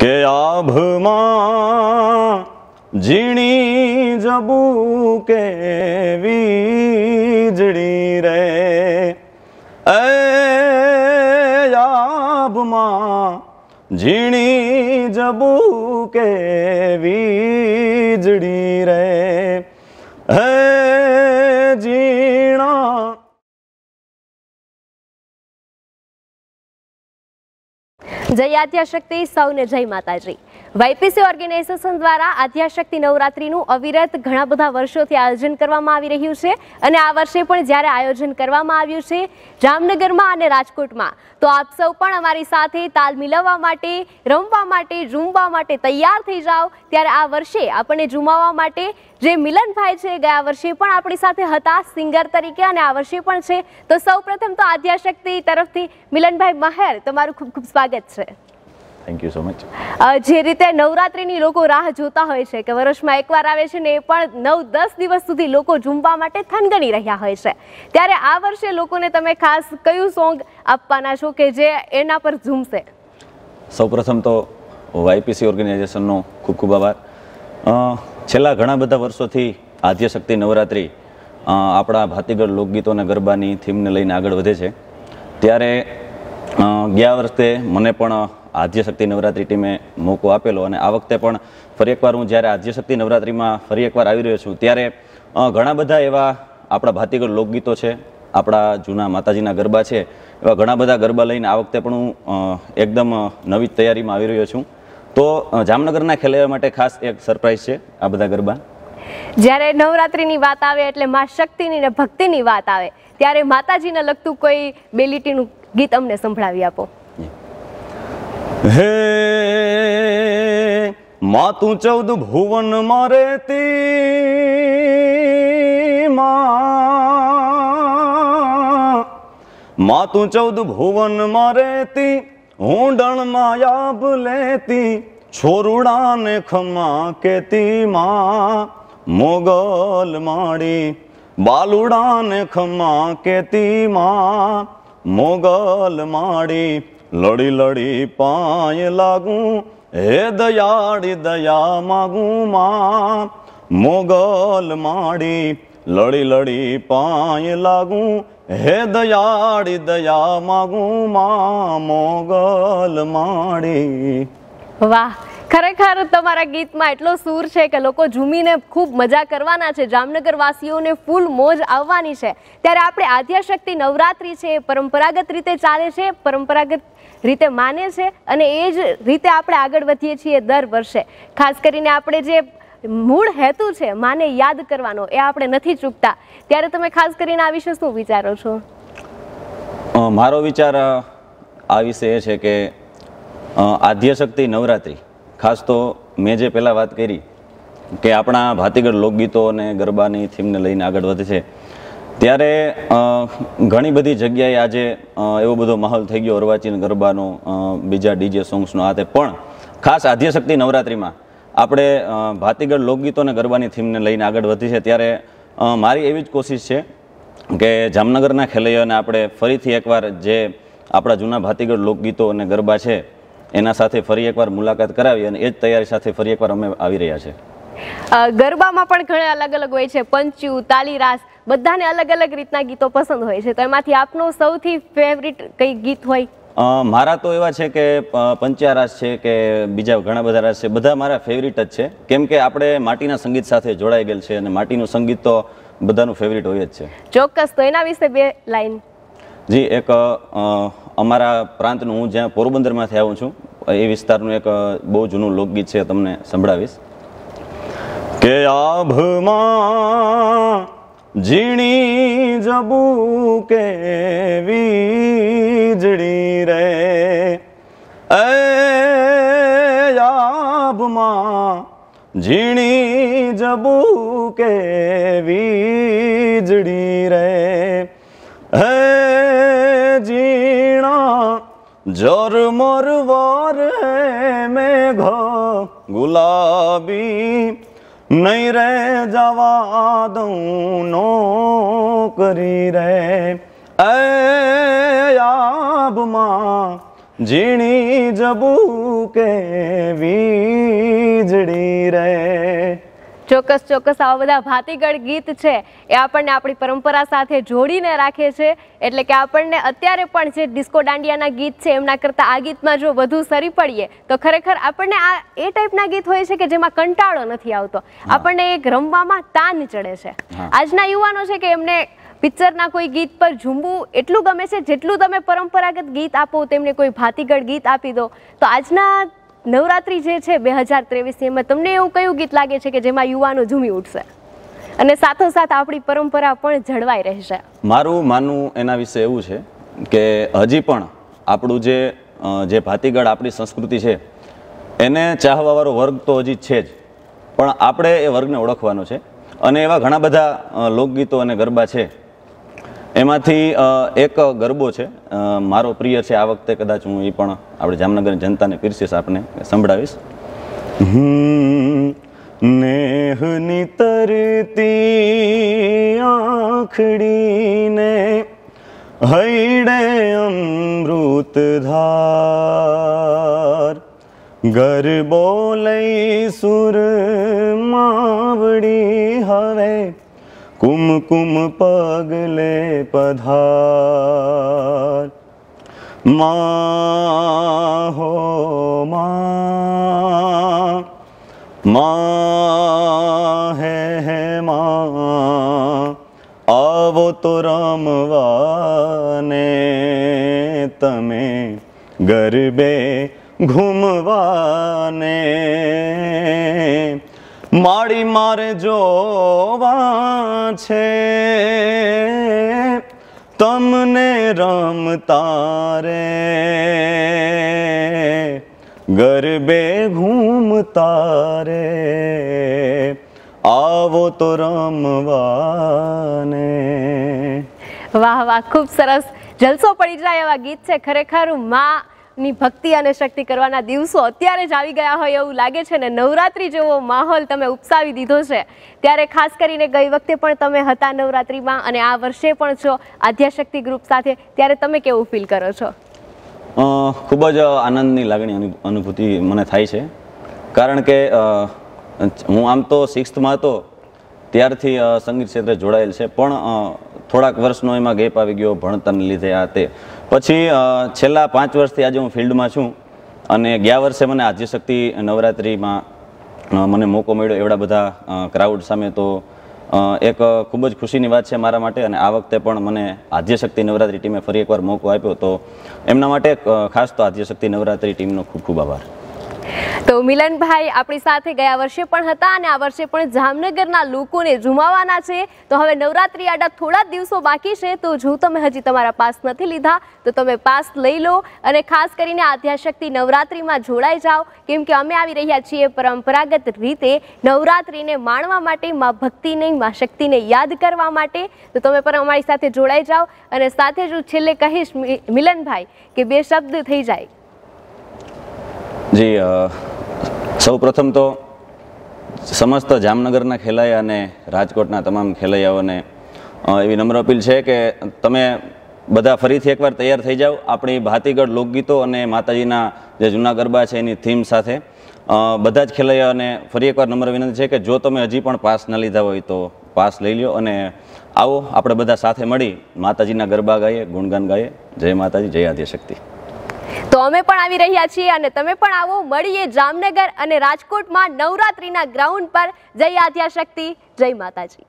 કે આભમાં ઝીણી જબુ કે વીજળી રે આભમાં ઝીણી જબુ કે વીજળી જય આદ્યાશક્તિ સૌને જય માતાજી વાયપીસી ઓર્ગેનાઇઝેશન દ્વારા આદ્યાશક્તિ નવરાત્રિનું અવિરત ઘણા બધા વર્ષોથી આયોજન કરવામાં આવી રહ્યું છે અને આ વર્ષે પણ જ્યારે આયોજન કરવામાં આવ્યું છે જામનગરમાં અને રાજકોટમાં તો આપ સૌ પણ અમારી સાથે તાલ મિલાવવા માટે રમવા માટે ઝૂમવા માટે તૈયાર થઈ જાઓ ત્યારે આ વર્ષે આપણને ઝૂમાવા માટે જે મિલનભાઈ છે ગયા વર્ષે પણ આપણી સાથે હતા સિંગર તરીકે અને આ વર્ષે પણ છે તો સૌપ્રથમ તો આદ્યાશક્તિ તરફથી મિલનભાઈ મહેર તમારું ખૂબ ખૂબ સ્વાગત છે થેન્ક યુ સો મચ જે રીતે નવરાત્રિની લોકો રાહ જોતા હોય છે કે વર્ષમાં એકવાર આવે છે ને એ પણ નવ દસ દિવસ સુધી લોકો ઝૂમવા માટે થનગણી રહ્યા હોય છે ત્યારે આ વર્ષે લોકોને તમે ખાસ કયું સોંગ આપવાના છો કે જે એના પર ઝૂમશે સૌપ્રથમ તો વાયપીસી ઓર્ગેનાઇઝેશનનો ખૂબ ખૂબ આભાર છેલ્લા ઘણા બધા વર્ષોથી આદ્યશક્તિ નવરાત્રિ આપણા ભાતીગળ લોકગીતો ગરબાની થીમને લઈને આગળ વધે છે ત્યારે ગયા વર્ષે મને પણ આદ્યશક્તિ નવરાત્રી ટીમે મોકો આપેલો અને આ વખતે પણ ફરી એકવાર હું જ્યારે આદ્યશક્તિ નવરાત્રીમાં ફરી એકવાર આવી રહ્યો છું ત્યારે ઘણા બધા એવા આપણા ભાતીગળ લોકગીતો છે આપણા જૂના માતાજીના ગરબા છે એવા ઘણા બધા ગરબા લઈને આ વખતે પણ હું એકદમ નવી તૈયારીમાં આવી રહ્યો છું તો જામનગરના ખેલૈયા માટે ખાસ એક સરપ્રાઈઝ છે આ બધા ગરબા જ્યારે નવરાત્રિની વાત આવે એટલે માં શક્તિની ને ભક્તિની વાત આવે ત્યારે માતાજીને લગતું કોઈ બેલીટીનું ગીત અમને સંભળાવી આપો હે મા તું ચૌદ ભુવન મારે તી મા તું ચૌદ ભુવન મારે તી હું ડણ માયાબ લેતી છોરુડાને ખમા કેતી માં મોગલ માડી બાલુડાને ખમા કેતી માં મોગલ માડી લડી લડી પાય લાગું હે દયાળી દયા માગું માં મોગલ માડી લડી લડી પાય લાગું હે દયાળી દયા માગું માં મોગલ માડી વાહ ખરેખર તમારા ગીતમાં એટલો સૂર છે કે લોકો ઝૂમીને ખૂબ મજા કરવાના છે જામનગરવાસીઓને ફૂલ મોજ આવવાની છે ત્યારે આપણે આદ્યાશક્તિ નવરાત્રિ છે એ પરંપરાગત રીતે ચાલે છે પરંપરાગત રીતે માને છે અને એ જ રીતે આપણે આગળ વધીએ છીએ દર વર્ષે ખાસ કરીને આપણે જે મૂળ હેતુ છે માને યાદ કરવાનો એ આપણે નથી ચૂકતા ત્યારે તમે ખાસ કરીને આ વિશે શું વિચારો છો મારો વિચાર આ વિશે એ છે કે આદ્યશક્તિ નવરાત્રિ ખાસ તો મેં જે પહેલાં વાત કરી કે આપણા ભાતીગઢ લોકગીતો અને ગરબાની થીમને લઈને આગળ વધે છે ત્યારે ઘણી બધી જગ્યાએ આજે એવો બધો માહોલ થઈ ગયો અર્વાચીન ગરબાનો બીજા ડીજે સોંગ્સનો આ તે પણ ખાસ આધ્યશક્તિ નવરાત્રિમાં આપણે ભાતીગઢ લોકગીતો અને ગરબાની થીમને લઈને આગળ વધી છે ત્યારે મારી એવી જ કોશિશ છે કે જામનગરના ખેલૈયાને આપણે ફરીથી એકવાર જે આપણા જૂના ભાતીગઢ લોકગીતો અને ગરબા છે એના સાથે ફરી એકવાર મુલાકાત કરાવી અને એ જ તૈયારી સાથે ફરી એકવાર અમે આવી રહ્યા છે ગરબામાં પણ ઘણા અલગ અલગ હોય છે પંચ્યુ તાલીરાસ બધાને અલગ અલગ રીતના ગીતો પસંદ હોય છે તો એમાંથી આપનો સૌથી ફેવરિટ કઈ ગીત હોય મારા તો એવા છે કે પંચ્યારાસ છે કે બીજા ઘણા બધા રાસ છે બધા મારા ફેવરિટ જ છે કેમ કે આપણે માટીના સંગીત સાથે જોડાઈ ગયેલ છે અને માટીનું સંગીત તો બધાનું ફેવરિટ હોય જ છે ચોક્કસ તો એના વિશે બે લાઈન જી એક અમારા પ્રાંતનું હું જ્યાં પોરબંદરમાંથી આવું છું એ વિસ્તારનું એક બહુ જૂનું લોકગીત છે તમને સંભળાવીશ કે આભમાં ઝીણી જબુ કે વીજળી રે આભમાં ઝીણી જબુ કે વીજળી રે હે ঝরমর বরে মেঘ ગુલાબી નહીં રે જવા દઉં કરી રે આબમાં ઝીણી જબુ કે વીજળી રે ચોક્કસ ચોક્કસ આવા બધા ભાતીગળ ગીત છે એ આપણને આપણી પરંપરા સાથે જોડીને રાખે છે એટલે કે આપણને અત્યારે પણ જે ડિસ્કો દાંડિયાના ગીત છે એમના કરતાં આ ગીતમાં જો વધુ સરી પડીએ તો ખરેખર આપણને આ એ ટાઈપના ગીત હોય છે કે જેમાં કંટાળો નથી આવતો આપણને એક રમવામાં તાન ચડે છે આજના યુવાનો છે કે એમને પિક્ચરના કોઈ ગીત પર ઝૂમવું એટલું ગમે છે જેટલું તમે પરંપરાગત ગીત આપો તેમને કોઈ ભાતીગળ ગીત આપી દો તો આજના નવરાત્રિ જે છે બે હજાર ત્રેવીસની એમાં તમને એવું કયું ગીત લાગે છે કે જેમાં યુવાનો ઝૂમી ઉઠશે અને સાથોસાથ આપણી પરંપરા પણ જળવાઈ રહેશે મારું માનવું એના વિશે એવું છે કે હજી પણ આપણું જે જે ભાતીગળ આપણી સંસ્કૃતિ છે એને ચાહવાવાળો વર્ગ તો હજી છે જ પણ આપણે એ વર્ગને ઓળખવાનો છે અને એવા ઘણા બધા લોકગીતો અને ગરબા છે એમાંથી એક ગરબો છે મારો પ્રિય છે આ વખતે કદાચ હું એ પણ આપણે જામનગરની જનતાને પીરસીશ આપને સંભળાવીશ નેહની તરતી આખડીને હૈડે અમૃત ધાર ગરબો લઈ સુર માવડી હવે कुमकुम पागले पधार मा हो मा है हे मा आवो तो वाने तमे गरबे घुमवाने માળી મારે જોવા છે તમને રમતા રે ગરબે ઘૂમતા રે આવો તો રમવાને વાહ વાહ ખૂબ સરસ જલસો પડી જાય એવા ગીત છે ખરેખર માં ની ભક્તિ અને શક્તિ કરવાના દિવસો અત્યારે જ આવી ગયા હોય એવું લાગે છે ને નવરાત્રી જેવો માહોલ તમે ઉપસાવી દીધો છે ત્યારે ખાસ કરીને ગઈ વખતે પણ તમે હતા નવરાત્રીમાં અને આ વર્ષે પણ છો આધ્યાશક્તિ ગ્રુપ સાથે ત્યારે તમે કેવું ફીલ કરો છો ખૂબ જ આનંદની લાગણી અનુભૂતિ મને થાય છે કારણ કે હું આમ તો સિક્સ્થમાં હતો ત્યારથી સંગીત ક્ષેત્રે જોડાયેલ છે પણ થોડાક વર્ષનો એમાં ગેપ આવી ગયો ભણતરને લીધે આ તે પછી છેલ્લા પાંચ વર્ષથી આજે હું ફિલ્ડમાં છું અને ગયા વર્ષે મને આદ્યશક્તિ નવરાત્રિમાં મને મોકો મળ્યો એવડા બધા ક્રાઉડ સામે તો એક ખૂબ જ ખુશીની વાત છે મારા માટે અને આ વખતે પણ મને આદ્યશક્તિ નવરાત્રી ટીમે ફરી એકવાર મોકો આપ્યો તો એમના માટે ખાસ તો આદ્યશક્તિ નવરાત્રી ટીમનો ખૂબ ખૂબ આભાર તો મિલનભાઈ આપણી સાથે ગયા વર્ષે પણ હતા અને આ વર્ષે પણ જામનગરના લોકોને જુમાવાના છે તો હવે નવરાત્રી આડા થોડા દિવસો બાકી છે તો જો તમે હજી તમારા પાસ નથી લીધા તો તમે પાસ લઈ લો અને ખાસ કરીને આધ્યાશક્તિ નવરાત્રીમાં જોડાઈ જાઓ કેમ કે અમે આવી રહ્યા છીએ પરંપરાગત રીતે નવરાત્રીને માણવા માટે મા ભક્તિને મા શક્તિને યાદ કરવા માટે તો તમે પણ અમારી સાથે જોડાઈ જાઓ અને સાથે જ છેલ્લે કહીશ મિલનભાઈ કે બે શબ્દ થઈ જાય જી સૌ પ્રથમ તો સમસ્ત જામનગરના ખેલૈયા અને રાજકોટના તમામ ખેલૈયાઓને એવી નમ્ર અપીલ છે કે તમે બધા ફરીથી એકવાર તૈયાર થઈ જાઓ આપણી ભાતીગઢ લોકગીતો અને માતાજીના જે જૂના ગરબા છે એની થીમ સાથે બધા જ ખેલૈયાઓને ફરી એકવાર નમ્ર વિનંતી છે કે જો તમે હજી પણ પાસ ન લીધા હોય તો પાસ લઈ લો અને આવો આપણે બધા સાથે મળી માતાજીના ગરબા ગાઈએ ગુણગાન ગાઈએ જય માતાજી જય શક્તિ તો અમે પણ આવી રહ્યા છીએ અને તમે પણ આવો મળીએ જામનગર અને રાજકોટમાં નવરાત્રિના ગ્રાઉન્ડ પર જય આદ્યાશક્તિ જય માતાજી